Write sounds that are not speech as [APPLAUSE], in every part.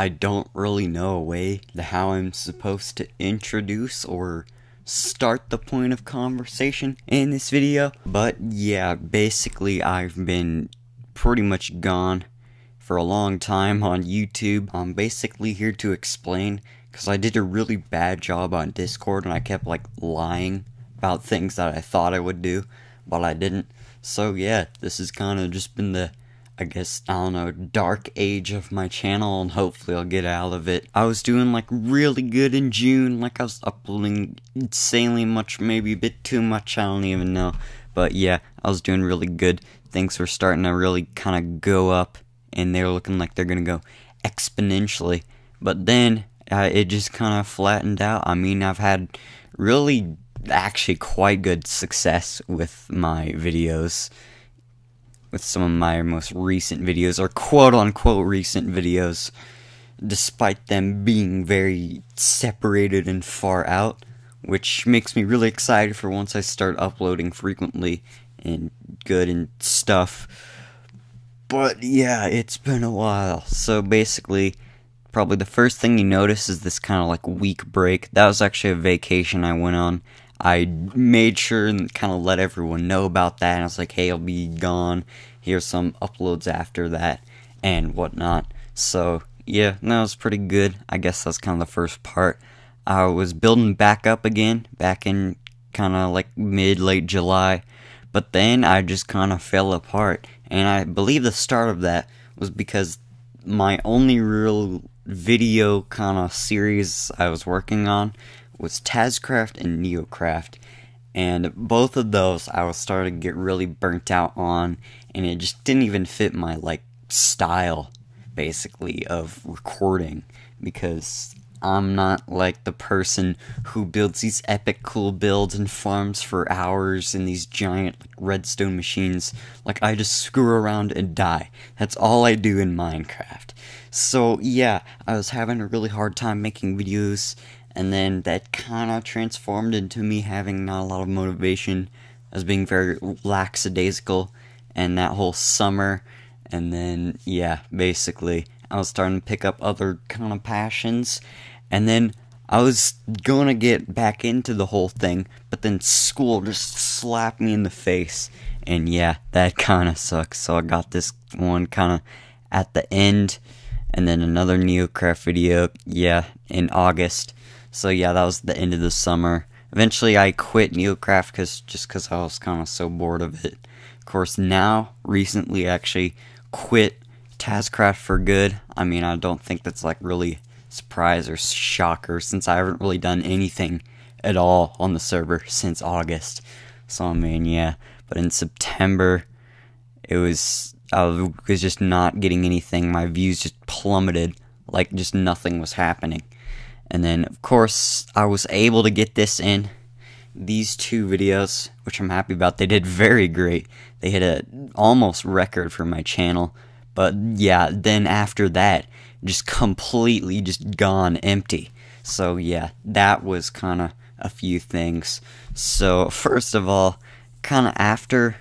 I don't really know a way to how I'm supposed to introduce or start the point of conversation in this video. But yeah, basically I've been pretty much gone for a long time on YouTube. I'm basically here to explain because I did a really bad job on Discord and I kept like lying about things that I thought I would do, but I didn't. So yeah, this has kind of just been the I guess, I don't know, dark age of my channel and hopefully I'll get out of it. I was doing like really good in June, like I was uploading insanely much, maybe a bit too much, I don't even know. But yeah, I was doing really good. Things were starting to really kind of go up and they're looking like they're going to go exponentially. But then uh, it just kind of flattened out. I mean, I've had really actually quite good success with my videos with some of my most recent videos, or quote unquote recent videos, despite them being very separated and far out, which makes me really excited for once I start uploading frequently and good and stuff. But yeah, it's been a while. So basically, probably the first thing you notice is this kind of like week break. That was actually a vacation I went on I made sure and kind of let everyone know about that. And I was like, hey, I'll be gone. Here's some uploads after that and whatnot. So, yeah, that was pretty good. I guess that's kind of the first part. I was building back up again back in kind of like mid late July, but then I just kind of fell apart. And I believe the start of that was because my only real video kind of series I was working on was Tazcraft and Neocraft. And both of those I was starting to get really burnt out on, and it just didn't even fit my like style basically of recording because I'm not like the person who builds these epic cool builds and farms for hours in these giant like, redstone machines. Like I just screw around and die. That's all I do in Minecraft. So yeah, I was having a really hard time making videos and then that kind of transformed into me having not a lot of motivation. as being very lackadaisical, and that whole summer, and then yeah, basically, I was starting to pick up other kind of passions, and then I was gonna get back into the whole thing, but then school just slapped me in the face, and yeah, that kind of sucks. So I got this one kind of at the end, and then another NeoCraft video, yeah, in August so yeah, that was the end of the summer. Eventually, I quit Neocraft cause, just because I was kind of so bored of it. Of course, now, recently, I actually quit Tazcraft for good. I mean, I don't think that's like really surprise or shocker since I haven't really done anything at all on the server since August. So, I mean, yeah. But in September, it was, I was just not getting anything. My views just plummeted. Like, just nothing was happening. And then, of course, I was able to get this in these two videos, which I'm happy about. They did very great. They hit a almost record for my channel. But yeah, then after that, just completely just gone empty. So yeah, that was kind of a few things. So first of all, kind of after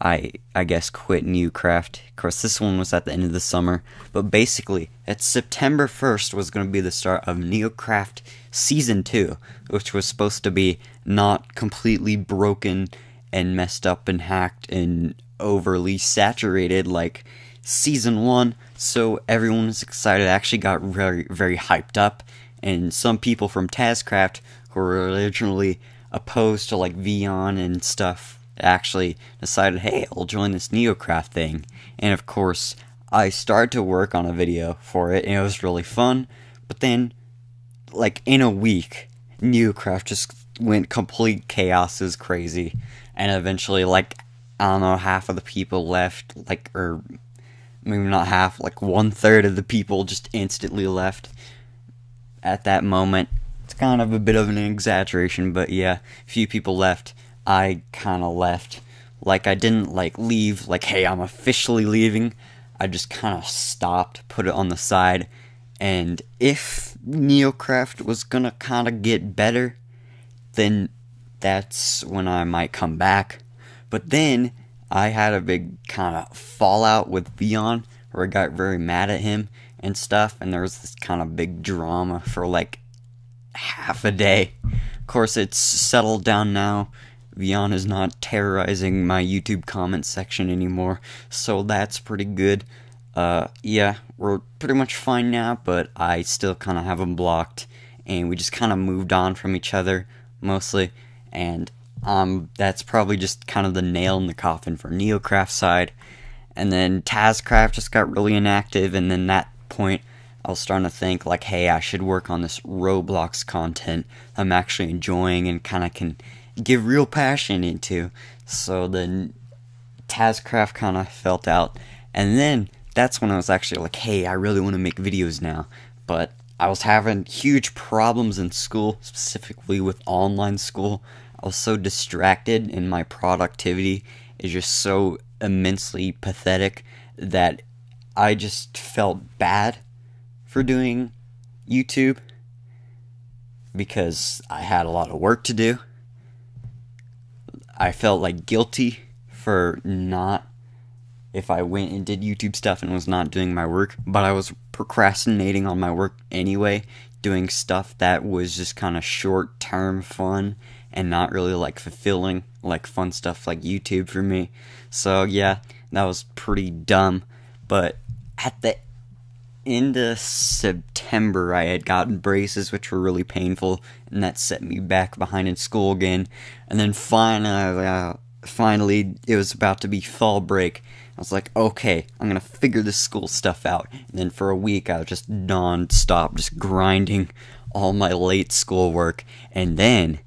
I I guess quit Newcraft. Of course, this one was at the end of the summer, but basically, it's September 1st was going to be the start of Neocraft season 2, which was supposed to be not completely broken and messed up and hacked and overly saturated like season 1. So everyone was excited. I actually got very very hyped up and some people from Tazcraft who were originally opposed to like Vion and stuff actually decided, hey, I'll join this NeoCraft thing. And of course, I started to work on a video for it, and it was really fun. But then, like in a week, NeoCraft just went complete chaos, is crazy, and eventually, like I don't know, half of the people left, like or maybe not half, like one third of the people just instantly left at that moment. It's kind of a bit of an exaggeration, but yeah, few people left. I kind of left. Like, I didn't, like, leave, like, hey, I'm officially leaving. I just kind of stopped, put it on the side. And if Neocraft was going to kind of get better, then that's when I might come back. But then I had a big kind of fallout with Vion where I got very mad at him and stuff, and there was this kind of big drama for like half a day. Of course, it's settled down now. Vian is not terrorizing my YouTube comment section anymore, so that's pretty good. Uh, yeah, we're pretty much fine now, but I still kind of have him blocked, and we just kind of moved on from each other, mostly, and, um, that's probably just kind of the nail in the coffin for Neocraft side, and then Tazcraft just got really inactive, and then that point, I was starting to think like, hey, I should work on this Roblox content I'm actually enjoying and kind of can give real passion into. So the Tazcraft kind of felt out. And then that's when I was actually like, hey, I really want to make videos now. But I was having huge problems in school, specifically with online school. I was so distracted, and my productivity is just so immensely pathetic that I just felt bad for doing YouTube because I had a lot of work to do. I felt like guilty for not if I went and did YouTube stuff and was not doing my work, but I was procrastinating on my work anyway, doing stuff that was just kind of short term fun and not really like fulfilling, like fun stuff like YouTube for me. So, yeah, that was pretty dumb. But at the into September, I had gotten braces, which were really painful, and that set me back behind in school again. And then finally, uh, finally, it was about to be fall break. I was like, okay, I'm gonna figure this school stuff out. And then for a week, I was just non-stop, just grinding all my late schoolwork. And then,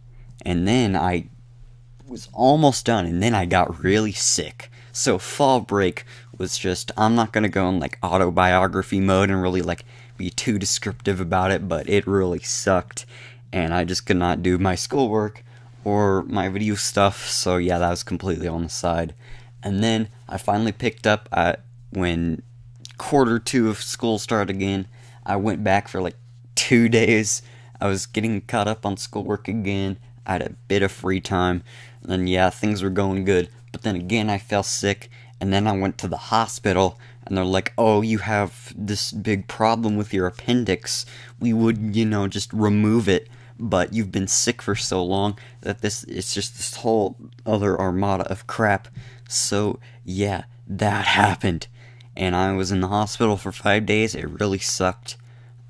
and then I was almost done, and then I got really sick. So fall break was just I'm not gonna go in like autobiography mode and really like be too descriptive about it, but it really sucked, and I just could not do my schoolwork or my video stuff. So yeah, that was completely on the side. And then I finally picked up when quarter two of school started again. I went back for like two [LAUGHS] days. I was getting caught up on schoolwork again. I had a bit of free time, and yeah, things were going good. But then again, I fell sick, and then I went to the hospital, and they're like, oh, you have this big problem with your appendix. We would, you know, just remove it, but you've been sick for so long that this, it's just this whole other armada of crap. So, yeah, that happened. And I was in the hospital for five days. It really sucked.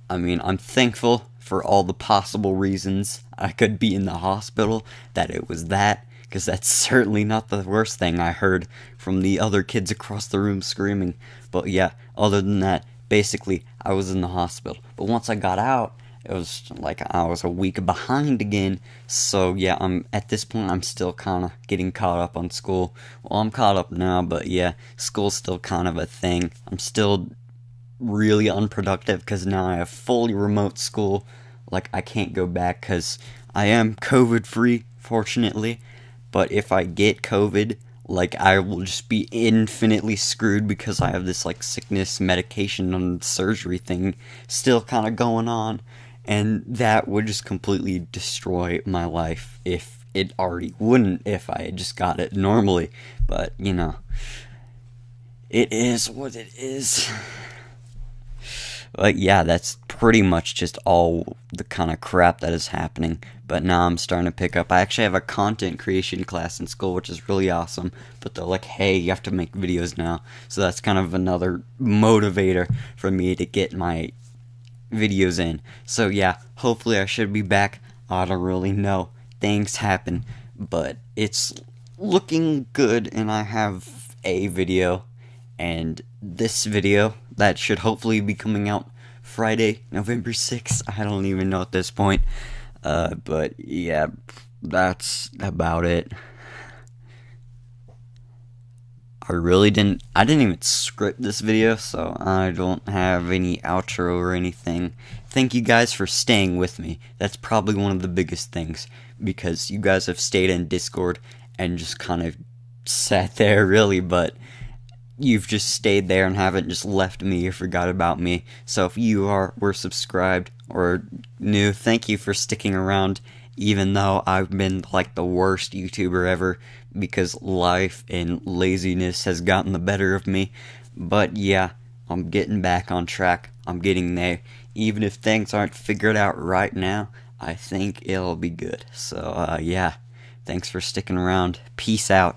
I mean, I'm thankful for all the possible reasons I could be in the hospital, that it was that, because that's certainly not the worst thing I heard from the other kids across the room screaming. But yeah, other than that, basically, I was in the hospital. But once I got out, it was like I was a week behind again. So yeah, I'm at this point I'm still kind of getting caught up on school. Well, I'm caught up now, but yeah, school's still kind of a thing. I'm still really unproductive cuz now I have fully remote school. Like I can't go back cuz I am COVID free fortunately. But if I get COVID, like I will just be infinitely screwed because I have this like sickness medication and surgery thing still kind of going on and that would just completely destroy my life if it already wouldn't if I had just got it normally but you know it is what it is but yeah, that's pretty much just all the kind of crap that is happening. But now I'm starting to pick up. I actually have a content creation class in school, which is really awesome. But they're like, hey, you have to make videos now. So that's kind of another motivator for me to get my videos in. So yeah, hopefully I should be back. I don't really know. Things happen, but it's looking good and I have a video and this video that should hopefully be coming out Friday, November 6th. I don't even know at this point. Uh, but yeah, that's about it. I really didn't, I didn't even script this video, so I don't have any outro or anything. Thank you guys for staying with me. That's probably one of the biggest things, because you guys have stayed in Discord and just kind of sat [LAUGHS] there, really, but you've just stayed there and haven't just left me or forgot about me. So if you are were subscribed or new, thank you for sticking around even though I've been like the worst YouTuber ever because life and laziness has gotten the better of me. But yeah, I'm getting back on track. I'm getting there. Even if things aren't figured out right now, I think it'll be good. So uh, yeah, thanks for sticking around. Peace out.